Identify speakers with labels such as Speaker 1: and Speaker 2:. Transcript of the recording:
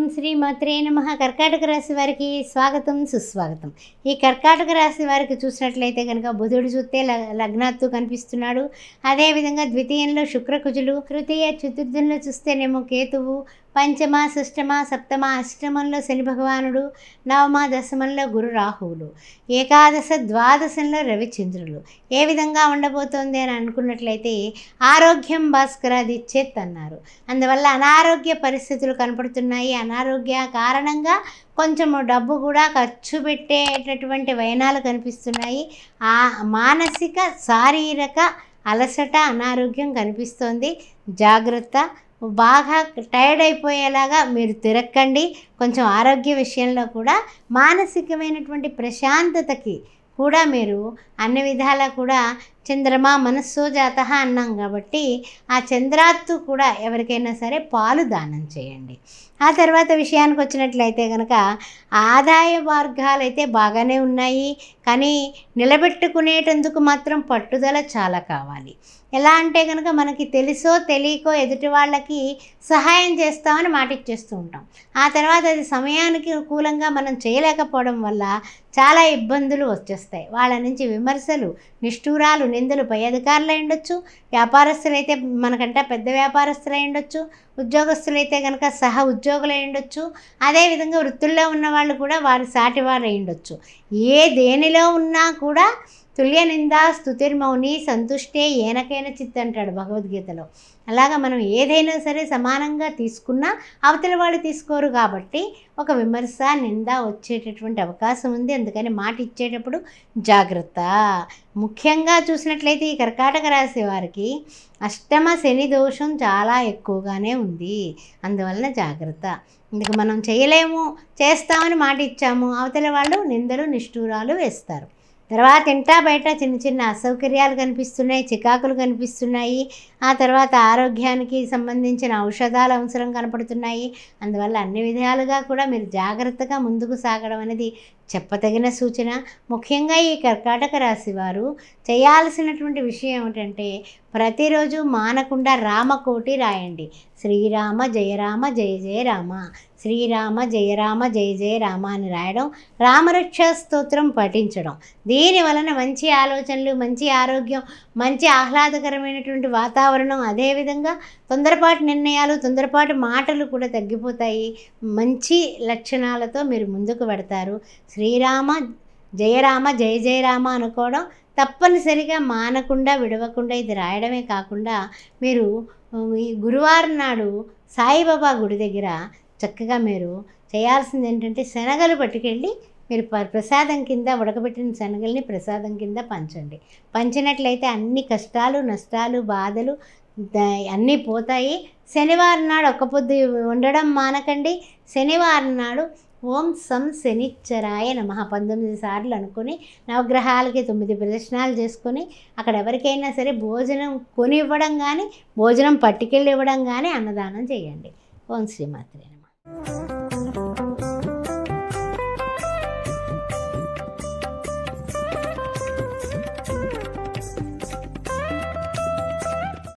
Speaker 1: ఓం శ్రీ మాత్రే నమ కర్కాటక రాశి వారికి స్వాగతం సుస్వాగతం ఈ కర్కాటక రాశి వారికి చూసినట్లయితే కనుక బుధుడు చూస్తే లగ్నాత్తు కనిపిస్తున్నాడు అదేవిధంగా ద్వితీయంలో శుక్రకుజులు తృతీయ చతుర్థుల్లో చూస్తేనేమో కేతువు పంచమ షష్టమ సప్తమ అష్టమంలో శని భగవానుడు నవమ దశమంలో గురు రాహువులు ఏకాదశ ద్వాదశంలో రవిచంద్రులు ఏ విధంగా ఉండబోతోంది అని అనుకున్నట్లయితే ఆరోగ్యం భాస్కర్ అది అన్నారు అందువల్ల అనారోగ్య పరిస్థితులు కనపడుతున్నాయి అనారోగ్య కారణంగా కొంచెము డబ్బు కూడా ఖర్చు పెట్టేటటువంటి వయనాలు కనిపిస్తున్నాయి ఆ మానసిక శారీరక అలసట అనారోగ్యం కనిపిస్తోంది జాగ్రత్త బాగా టైర్డ్ అయిపోయేలాగా మీరు తిరక్కండి కొంచెం ఆరోగ్య విషయంలో కూడా మానసికమైనటువంటి ప్రశాంతతకి కూడా మీరు అన్ని విధాలా కూడా చంద్రమా మనస్సో జాత అన్నాం కాబట్టి ఆ చంద్రాత్తు కూడా ఎవరికైనా సరే పాలు దానం చేయండి ఆ తర్వాత విషయానికి వచ్చినట్లయితే కనుక ఆదాయ మార్గాలు అయితే బాగానే ఉన్నాయి కానీ నిలబెట్టుకునేటందుకు మాత్రం పట్టుదల చాలా కావాలి ఎలా అంటే కనుక మనకి తెలుసో తెలియకో ఎదుటి వాళ్ళకి సహాయం చేస్తామని మాట ఇచ్చేస్తూ ఉంటాం ఆ తర్వాత అది సమయానికి అనుకూలంగా మనం చేయలేకపోవడం వల్ల చాలా ఇబ్బందులు వచ్చేస్తాయి వాళ్ళ నుంచి విమర్శలు నిష్ఠూరాలు నిందలు పై అధికారులు ఉండొచ్చు వ్యాపారస్తులైతే మనకంట పెద్ద వ్యాపారస్తులు ఉండొచ్చు ఉద్యోగస్తులైతే కనుక సహ ఉద్యోగులు ఉండొచ్చు అదేవిధంగా వృత్తుల్లో ఉన్న వాళ్ళు కూడా వారి సాటి వారు ఉండొచ్చు ఏ దేనిలో ఉన్నా కూడా తుల్య నిందా స్థుతిర్మౌని సంతుష్టే ఏనకైన చిత్ అంటాడు భగవద్గీతలో అలాగా మనం ఏదైనా సరే సమానంగా తీసుకున్నా అవతల వాళ్ళు తీసుకోరు కాబట్టి ఒక విమర్శ నింద వచ్చేటటువంటి అవకాశం ఉంది అందుకని మాట ఇచ్చేటప్పుడు జాగ్రత్త ముఖ్యంగా చూసినట్లయితే ఈ కర్కాటక రాశి వారికి అష్టమ శని దోషం చాలా ఎక్కువగానే ఉంది అందువలన జాగ్రత్త ఇందుకు మనం చేయలేము చేస్తామని మాట ఇచ్చాము అవతల వాళ్ళు నిందలు నిష్ఠూరాలు వేస్తారు తర్వాత ఇంటా బయట చిన్న చిన్న అసౌకర్యాలు కనిపిస్తున్నాయి చికాకులు కనిపిస్తున్నాయి ఆ తర్వాత ఆరోగ్యానికి సంబంధించిన ఔషధాల అవసరం కనపడుతున్నాయి అందువల్ల అన్ని విధాలుగా కూడా మీరు జాగ్రత్తగా ముందుకు సాగడం అనేది చెప్పదగిన సూచన ముఖ్యంగా ఈ కర్కాటక రాశి వారు చేయాల్సినటువంటి విషయం ఏమిటంటే ప్రతిరోజు మానకుండా రామకోటి రాయండి శ్రీరామ జయరామ జయ జయ రామ శ్రీరామ జయరామ జయ జయ రామ అని రాయడం రామరక్ష స్తోత్రం పఠించడం దీని వలన మంచి ఆలోచనలు మంచి ఆరోగ్యం మంచి ఆహ్లాదకరమైనటువంటి వాతావరణం అదేవిధంగా తొందరపాటు నిర్ణయాలు తొందరపాటు మాటలు కూడా తగ్గిపోతాయి మంచి లక్షణాలతో మీరు ముందుకు పెడతారు శ్రీరామ జయరామ జయ జయరామ అనుకోవడం తప్పనిసరిగా మానకుండా విడవకుండా ఇది రాయడమే కాకుండా మీరు గురువారం నాడు సాయిబాబా గుడి దగ్గర చక్కగా మీరు చేయాల్సింది ఏంటంటే శనగలు పట్టుకెళ్ళి మీరు ప ప్రసాదం కింద ఉడకబెట్టిన శనగల్ని ప్రసాదం కింద పంచండి పంచినట్లయితే అన్ని కష్టాలు నష్టాలు బాధలు అన్నీ పోతాయి శనివారం నాడు ఒక్క పొద్దు ఉండడం మానకండి శనివారం నాడు ఓం సం శనిచ్చరాయ నమ పంతొమ్మిది సార్లు అనుకుని నవగ్రహాలకి తొమ్మిది ప్రదర్శనాలు చేసుకొని అక్కడ ఎవరికైనా సరే భోజనం కొని ఇవ్వడం కానీ భోజనం పట్టుకెళ్ళి ఇవ్వడం కానీ అన్నదానం చేయండి ఓం శ్రీమాత్రే నమ